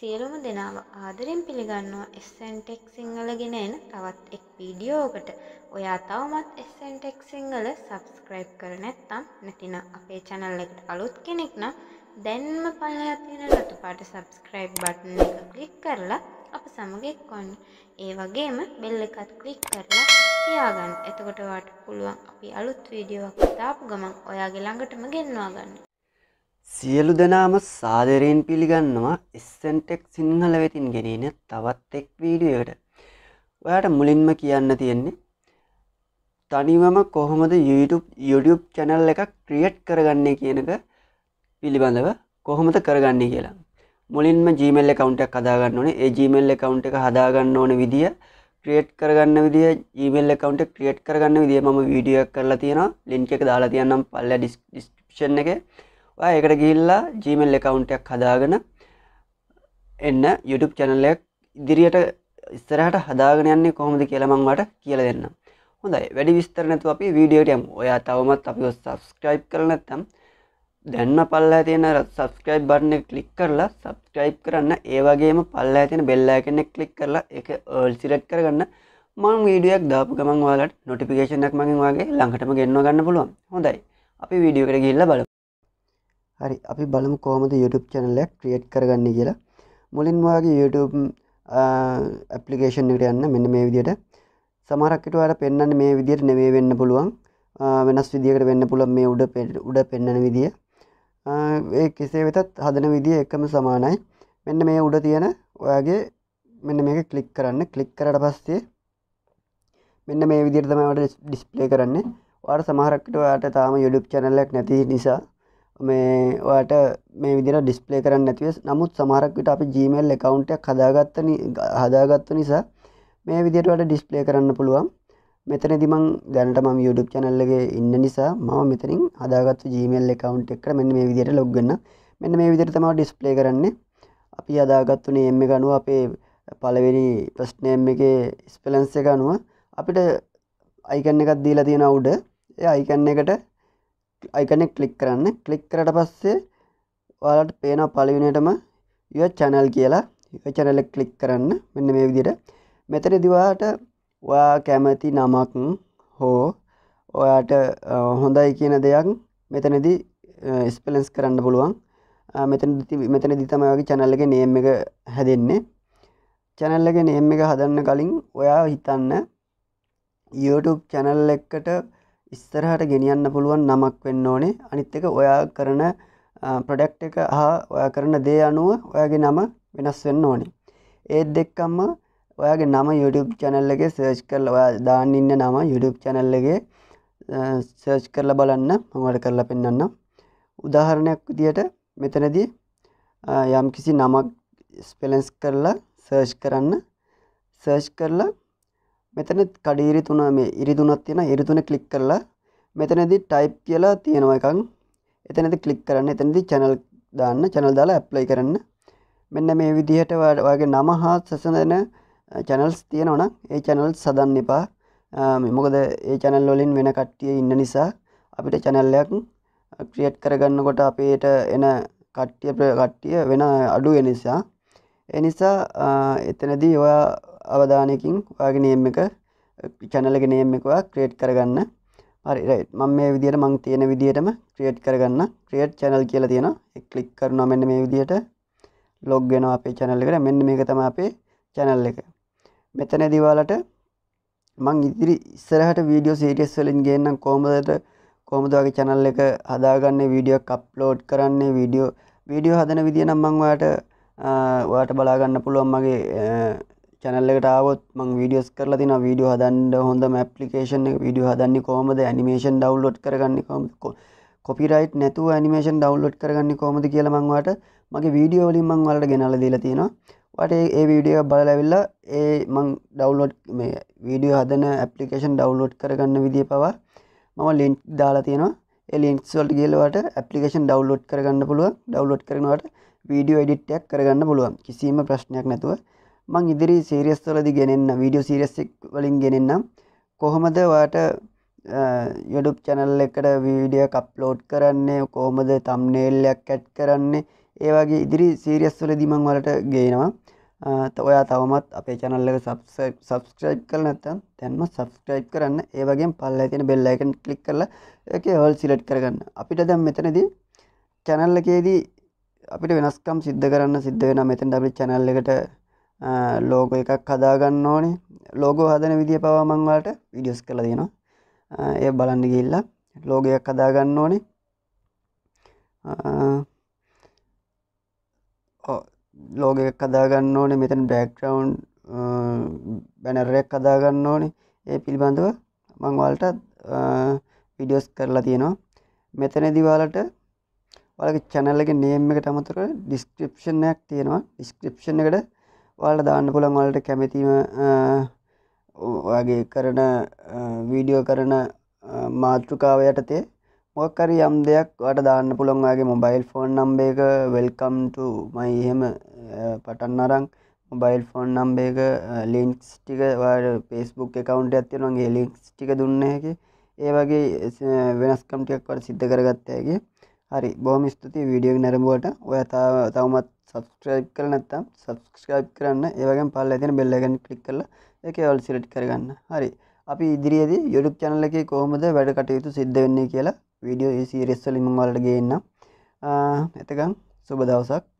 සියලුම දෙනාව ආදරෙන් පිළිගන්නවා එස්සන්ටෙක් සිංහලගෙන එන තවත් එක් වීඩියෝකට ඔයා තවමත් එස්සන්ටෙක් සිංහල සබස්ක්‍රයිබ් කර නැත්තම් නැතින අපේ චැනල් එකට අලුත් කෙනෙක් නම් දැන්ම පල්ලෙහා තියෙන රතු පාට සබස්ක්‍රයිබ් බටන් එක ක්ලික් කරලා අප සමග එක්වන්න. ඒ වගේම බෙල් එකත් ක්ලික් කරලා තියාගන්න. එතකොට ඔයාට පුළුවන් අපි අලුත් වීඩියෝවක් දාපු ගමන් ඔයාගේ ළඟටම ගෙන්වා ගන්න. සියලු දෙනාම සාදරයෙන් පිළිගන්නවා ස්තන්ටෙක් සිංහල වෙතින් ගෙනන තවත් එෙක් වීඩියකට ඔයාට මුලින්ම කියන්න තියෙන්නේ තනිවම කොහොමද YouTube චැනල් එකක් ක්‍රියට් කරගන්නේ කියනක පිළිබඳව කොහොමද කරගන්නේ කියලා මුලින්ම ජීමල් කවුන්ටක් හදාගන්න ඕනේ ඒ ජීමල් කවුන්් එක හදාගන්න ඕන විදිිය ක්‍රියට් කරගන්න විදිිය ජීමල් කවුන්ට ක්‍රියට් කරගන්න විදිිය ම වීඩියක් කරලා තියෙන ලින්ක එක දාලා තියන්නම් පල්ල ඩිස්ක්ෂන් එක ඒකට ගිල්ලා ජීමල් එකකවුන්ටයක් හදාගෙන එන්න YouTube චැනල්ලයක් ඉදිරියට ඉස්තරහට හදාගෙන යන්නේ කොහොමද කියලමංවට කියල දෙන්න හොඳයි වැඩි විස්තරනතු අපි වීඩියෝටයම් ඔයා තවමත් අපි සබස්ක්‍රයිබ් කරනත්තම් දැන්ම පල්ල තියෙන සබස්ක්‍රයිබ් බරන කලික් කරලා සබස්ක්‍රයිබ් කරන්න ඒවගේම පල්ලා ඇතින බෙල්ලා කෙනෙක් කලික් කරලා එක ඔල් සිරෙට් කරගන්න මං වීඩියක් දාපු ගමන් වාලට නොටිපිකේෂනක් මගින් වගේ ලංකටම ගෙන්ව ගන්න පුළුවන් හොඳයි අපි වීඩියෝකට ගිල්ල බල හරි අපි බලමු කෝමද YouTube චැනලක් ක්‍රියට් කරගන්න කියලා මුලින් වගේ YouTube ඇපලිකේෂන් එකට යන්න මෙන්න මේ විදියට සමහරක්කට වාට පෙන්න්න මේ විදියට නෙවේ වෙන්න පුළුවන් වෙනස් විදිකට වෙන්න පුළුවන් මේ උඩ උඩ පෙන්න්නන විදිිය ඒ කෙසේ වෙතත් හදන විදිිය එකම සමානයි මෙන්න මේ උඩ තියෙන ඔයාගේ මෙන්න මේක කලික් කරන්න කලික් කරට පස්සේ මෙන්න මේ විදිරතමට ඩිස්පලේ කරන්නේ වාට සමහරක්ට ඔයාට තාම යුඩුප් චැනල්ලක් නැති නිසා මේ ඔයාට මේ විදිර ඩිස්පලේ කරන්න ඇතිවස් නමුත් සමහරක් විට අපි ජීමල් එකකවුන්ටයක් හදාගත්ත හදාගත්ත නිසා මේ විදිරට ඩිස්පලේ කරන්න පුළුවන් මෙතන දිමං දැනට ම YouTube චැනල්ලගේ ඉන්න නිසා මම මෙතරින් හදාගත්තු ජීමල් එකකවුන්ට එක්ක මෙන්න මේ විදියට ලොග්ගන්න මෙන්න මේ විදිර තම ඩිස්පලේ කරන්නේ අපි අදාගත්තුනේ එම ගනුව අපේ පලවෙනි ප්‍රස්්නයම් එක ස්පලන්ස එක අනුව අපිට අයිකන්න එකත් දීලා තියෙන උඩ ඒ අයිකන්න එකට අයිකනෙක් කලික් කරන්න කලික් කරට පස්සේ ඔයාලට පේන පලිවිනටම ය චැනල් කියලා චැනල කලික් කරන්න මෙන්න මේ විදිට මෙතන දිවාට ඔයා කැමති නමක් හෝ ඔයාට හොඳයි කියන දෙයක් මෙතනදී ස්පලෙන්ස් කරන්න පුළුවන් මෙතන මෙතන දිතමයගේ චැනල්ලගේ නේම් එක හැදෙන්නේ චැනල්ලගේ නේම් එක හදන්න කලින් ඔයා හිතන්න YouTube චැනල් එක්කට ඉස්සරහට ගෙනියන්න පුළුවන් නමක් වෙන්න ඕනේ අනිත් එක ඔයා කරන ප්‍රඩක්් එක හා ඔය කරන දේ අනුව ඔයාගේ නම වෙනස් වෙන්න ඕනේ ඒත් දෙක්කම්ම ඔයාගේ නම YouTube චැනල්ලගේ සර්ච් කරල ඔයා දාන්න ඉන්න නම YouTube චැනල්ලගේ සර්ච් කරල බලන්න මඟට කරලා පෙන්න්න උදාහරණයක් විදියට මෙතනදී යම් කිසි නමක් ස්පෙලන්ස් කරලා සර්ච් කරන්න සර්ච් කරලා මෙතන කඩීරි තුන මේ ඉරි තුනක් තියෙන ඉරි තුන ක්ලික් කරලා මෙතනදි ටයිප් කියලා තියෙනවා එකක් එතනද ක්ලික් කරන්න එතනදි channel දාන්න channel දාලා apply කරන්න මෙන්න මේ විදිහට ඔයාගේ නම හා සසඳන channels තියෙනවා නම් ඒ channels හදන්න එපා මොකද ඒ channel වලින් වෙන කට්ටිය ඉන්න නිසා අපිට channel එකක් create කරගන්නකොට අපේට එන කට්ටිය කට්ටිය වෙන අඩු වෙන නිසා ඒ නිසා එතනදී ඔයා අවධානයකින් ඔයාගේ නේම් එක චැනලක නේම් එකවා ක්‍රේට් කරගන්න හරි මං මේ විදියට මං තියෙන විදිහටම ක්‍රියට් කරගන්න ක්‍රියට් චැනල් කියලා තියෙන කලික් කරනවා මෙන්න මේ විදියට ලොග් වෙනවා අපේ channel එකට මෙන්න මේක තමයි අපේ channel එක. මෙතනදී ඔයාලට මං ඉදිරි ඉස්සරහට වීඩියෝ සීරීස් වලින් ගේන්නම් කොහොමද කොහොමද ඔයාගේ channel එක හදාගන්නේ වීඩියෝ එකක් අප්ලෝඩ් කරන්නේ වීඩියෝ වීඩියෝ හදන විදිය නම් මං ඔයාට ඔයාට බලා ගන්න පුළුවන් මගේ චැනල් එකට ආවොත් මං වීඩියෝස් කරලා තින වීඩියෝ හදන්න හොඳම ඇප්ලිකේෂන් එක වීඩියෝ හදන්නේ කොහොමද ඇනිමේෂන් ඩවුන්ලෝඩ් කරගන්නේ කොහොමද කොපිරයිට් නැතුව ඇනිමේෂන් ඩවුන්ලෝඩ් කරගන්නේ කොහොමද කියලා මං ඔයාලට මගේ වීඩියෝ වලින් මං ඔයාලට ගෙනල්ලා දීලා තියෙනවා. ඔයාලට ඒ වීඩියෝ එක බලලා ඇවිල්ලා ඒ මං ඩවුන්ලෝඩ් මේ වීඩියෝ හදන ඇප්ලිකේෂන් ඩවුන්ලෝඩ් කරගන්න විදිය පවා මම ලින්ක් දාලා තියෙනවා. ඒ ලින්ක්ස් වලට ගිහලා ඔයාලට ඇප්ලිකේෂන් ඩවුන්ලෝඩ් කරගන්න පුළුවන්. ඩවුන්ලෝඩ් කරනකොට වීඩියෝ එඩිට් එකක් කරගන්න පුළුවන්. කිසිම ප්‍රශ්නයක් නැතුව. මං ඉදිරි සීරියස්තලදි ගෙනෙන්න්න වීඩියෝ සිරියස්ක් වලින් ගෙනෙන්නම් කොහොමද වාට යොඩුප් චැනල් එකට වීඩිය කප්ලෝඩ් කරන්නේ කෝමද තම්නේල්ලයක් කැට් කරන්නේ ඒවාගේ ඉදිරි සීරියස්වල දිමං වලට ගේනවා ඔයා තවමත් අපේ චැනල්ලක සබස්ක්‍රයිබ් කල නැත්තම් තැන්ම සබස්ක්‍රයිබ් කරන්න ඒවගේ පල්ල ඇතින බෙල්ලයිකන් කලික් කරල එක ඔල් සිලට් කරගන්න අපිට දැම් මෙතනදී චැනල්ලකේදී අපිට වෙනස්කම් සිද්ධ කරන්න සිද්ධ වෙන මෙතන් අපි චැනල්ලකට ලෝග එකක් හදාගන්න ඕනේ ලෝගෝ හදන විදිිය පවාමංවාට විඩියස් කළ දෙනවා එය බලන්න ගිල්ලා ලෝගයක් හදාගන්න ඕනේ ලෝගයක් කදාගන්න ඕනේ මෙතන් බැක්ටවන්් බැනරයක් කදාගන්න ඕනේ ඒ පිළිබඳව මංවල්ට විඩියෝස් කරලා තියෙනවා මෙතන දිවාලට වලක චැනල්ලක නේම් එක තමතුර ඩිස්ක්‍රපෂණයක් තියෙනවා ඩිස්ක්‍රපෂණ එකට ඔයාලට දාන්න පුළන් වලට කැමැතිම ඔගේ කරන වීඩියෝ කරන මාතෘකාව යටතේ මොක්කරි යම් දෙයක් වට දාන්න පුළොන්ගේ මොබයිල් ෆෝන් නම්බේක වෙල්කම්ට මයි එහෙම පටන් අරං මොබයිල් ෆෝන් නම්බේක ලින්ක්ස් ටික පේස්බුක් එකකවන්ට ඇතිනගේ ලින්ක්ස් ටික දුන්නහැකි ඒ වගේ වෙනස්කම්ටියක්වට සිද්ධ කරගත්තයගේ හරි බොහම ස්තුති වීඩියෝ නැරඹුවට ඔය තවමත් සබස්ක්‍රයිබ් කර නැත්තම් සබස්ක්‍රයිබ් කරන්න ඒවගේ පල්ල ඇතින බෙල්ලගන් කලික් කරල එක ඔල් සිලට් කරගන්න හරි අපි ඉදිරියේද යුඩුප් චැනල එක කොහොමද වැඩ කටයුතු සිද්ධ වෙන්නේ කියලා වීඩියෝ ඒසිරෙස්සලින් වලට ගේන්න එතකම් සුබ දවසක්